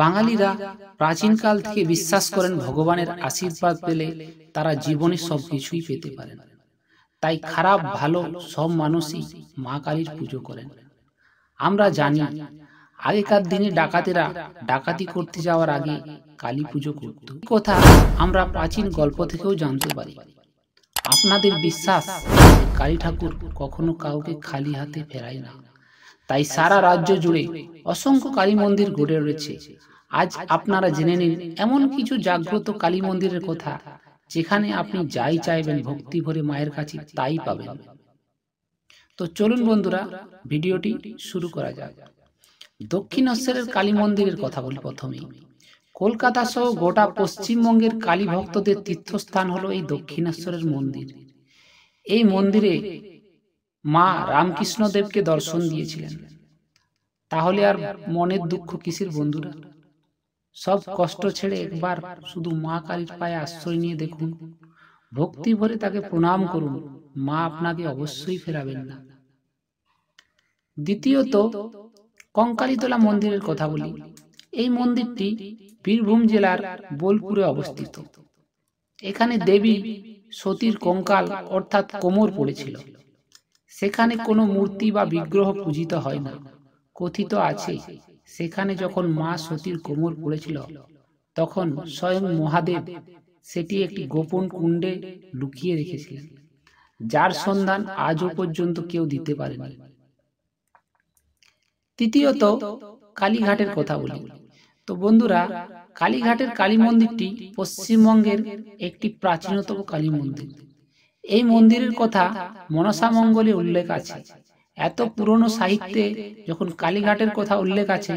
বাঙালিরা প্রাচীনকাল থেকে বিশ্বাস করেন ভগবানের আশীর্বাদ পেলে তারা জীবনে সব কিছুই পেতে পারেন তাই খারাপ ভালো সব মানুষই মা কালীর পুজো করেন আমরা জানি আগেকার দিনে ডাকাতেরা ডাকাতি করতে যাওয়ার আগে কালী পুজো করত কথা আমরা প্রাচীন গল্প থেকেও জানতে পারি আপনাদের বিশ্বাস কালী ঠাকুর কখনো কাউকে খালি হাতে ফেরায় না তাই সারা রাজ্য জুড়ে অসংখ্য কালী মন্দির গড়ে রয়েছে আজ আপনারা জেনে নিন এমন কিছু জাগ্রত কালী মন্দিরের কথা যেখানে আপনি যাই চাইবেন ভক্তি ভরে মায়ের কাছে তাই পাবেন তো চলুন বন্ধুরা ভিডিওটি শুরু করা যাক দক্ষিণেশ্বরের কালী মন্দিরের কথা বলি প্রথমেই কলকাতা সহ গোটা পশ্চিমবঙ্গের কালী ভক্তদের তীর্থস্থান হলো এই দক্ষিণেশ্বরের মন্দির এই মন্দিরে মা রামকৃষ্ণদেবকে দর্শন দিয়েছিলেন তাহলে আর মনের দুঃখ কিসের বন্ধুরা সব কষ্ট ছেড়ে একবার শুধু মা কালীর পায়ে আশ্রয় নিয়ে দেখুন ভক্তি ভরে তাকে প্রণাম করুন মা আপনাকে অবশ্যই ফেরাবেন না দ্বিতীয়ত কঙ্কালীতলা মন্দিরের কথা বলি এই মন্দিরটি বীরভূম জেলার বোলপুরে অবস্থিত এখানে দেবী সতীর কঙ্কাল অর্থাৎ কোমর পড়েছিল সেখানে কোনো মূর্তি বা বিগ্রহ পূজিত হয় না কথিত আছে সেখানে যখন মা সতীর কোমর পড়েছিল তখন স্বয়ং মহাদেব সেটি একটি গোপন কুণ্ডে লুকিয়ে রেখেছিলেন যার সন্ধান আজও পর্যন্ত কেউ দিতে পারেনি তৃতীয়ত কালীঘাটের কথা বলি তো বন্ধুরা কালীঘাটের কালী মন্দিরটি পশ্চিমবঙ্গের একটি প্রাচীনতম কালী মন্দির এই মন্দিরের কথা মনসা মঙ্গলে উল্লেখ আছে এত পুরনো সাহিত্যে যখন কালীঘাটের কথা উল্লেখ আছে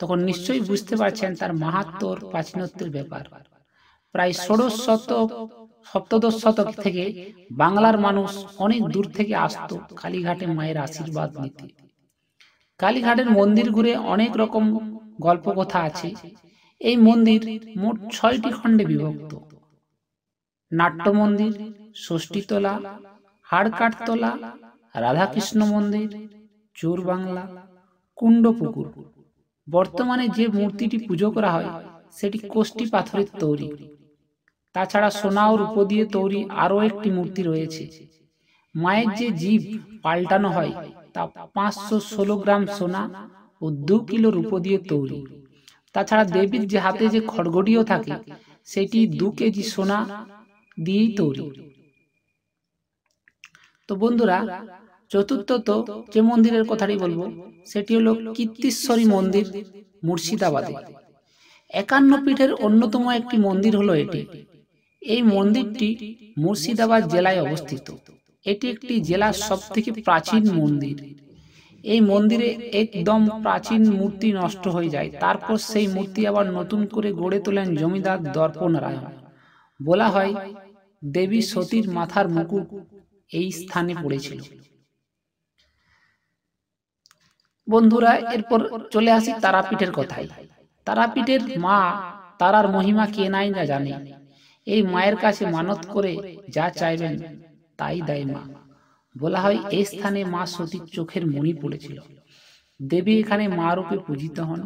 তখন নিশ্চয়ই বুঝতে পারছেন তার মাহাত্মর প্রাচীনত্বের ব্যাপার প্রায় ষোড়শ শতক সপ্তদশ শতক থেকে বাংলার মানুষ অনেক দূর থেকে আসত কালীঘাটে মায়ের আশীর্বাদ নিতে কালীঘাটের মন্দির ঘুরে অনেক রকম গল্প কথা আছে এই মন্দির মোট ছয়টি খণ্ডে বিভক্ত নাট্যমন্দির ষষ্ঠীতলা হাড়কাটতলা রাধাকৃষ্ণ মন্দির চোর বাংলা কুণ্ডপুকুর বর্তমানে যে মূর্তিটি পুজো করা হয় সেটি কোষ্টি পাথরের তৈরি তাছাড়া সোনা ও রূপ দিয়ে তৈরি আরও একটি মূর্তি রয়েছে মায়ের যে জীব পাল্টানো হয় তা পাঁচশো ষোলো গ্রাম সোনা ও দু কিলো রূপ দিয়ে তৈরি তাছাড়া দেবীর যে হাতে যে খড়গড়িও থাকে সেটি দু কেজি সোনা দিয়েই তৈরি তো বন্ধুরা চতুর্থত যে মন্দিরের কথাটি বলবো সেটি হলো কীর্তিশ্বরী মন্দির মুর্শিদাবাদে একান্ন পীঠের অন্যতম একটি মন্দির হলো এটি এই মন্দিরটি মুর্শিদাবাদ জেলায় অবস্থিত এটি একটি জেলার সব থেকে প্রাচীন মন্দির এই মন্দিরে একদম প্রাচীন মূর্তি নষ্ট হয়ে যায় তারপর সেই মূর্তি আবার নতুন করে গড়ে তোলেন জমিদার রায় বলা হয় দেবী সতীর মাথার মুকুট এই স্থানে পড়েছিল বন্ধুরা এরপর চলে আসি তারাপীঠের কথায় তারাপীঠের মা তারার মহিমা কে নাই না জানে এই মায়ের কাছে মানত করে যা চাইবেন তাই দেয় মা বলা হয় এই স্থানে মা সতীর চোখের মণি পড়েছিল দেবী এখানে মা রূপে পূজিত হন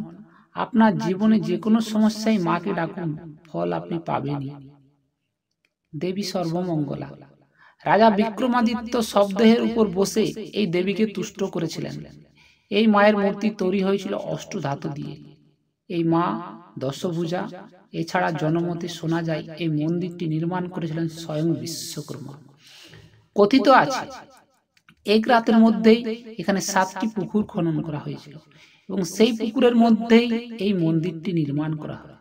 আপনার জীবনে যে কোনো সমস্যায় মাকে ডাকুন ফল আপনি পাবেনি দেবী সর্বমঙ্গলা রাজা বিক্রমাদিত্য শব্দেহের উপর বসে এই দেবীকে তুষ্ট করেছিলেন এই মায়ের মূর্তি তৈরি হয়েছিল অষ্ট ধাতু দিয়ে এই মা দশভূজা এছাড়া জনমতে শোনা যায় এই মন্দিরটি নির্মাণ করেছিলেন স্বয়ং বিশ্বকর্মা কথিত আছে এক রাতের মধ্যেই এখানে সাতটি পুকুর খনন করা হয়েছিল এবং সেই পুকুরের মধ্যেই এই মন্দিরটি নির্মাণ করা হয়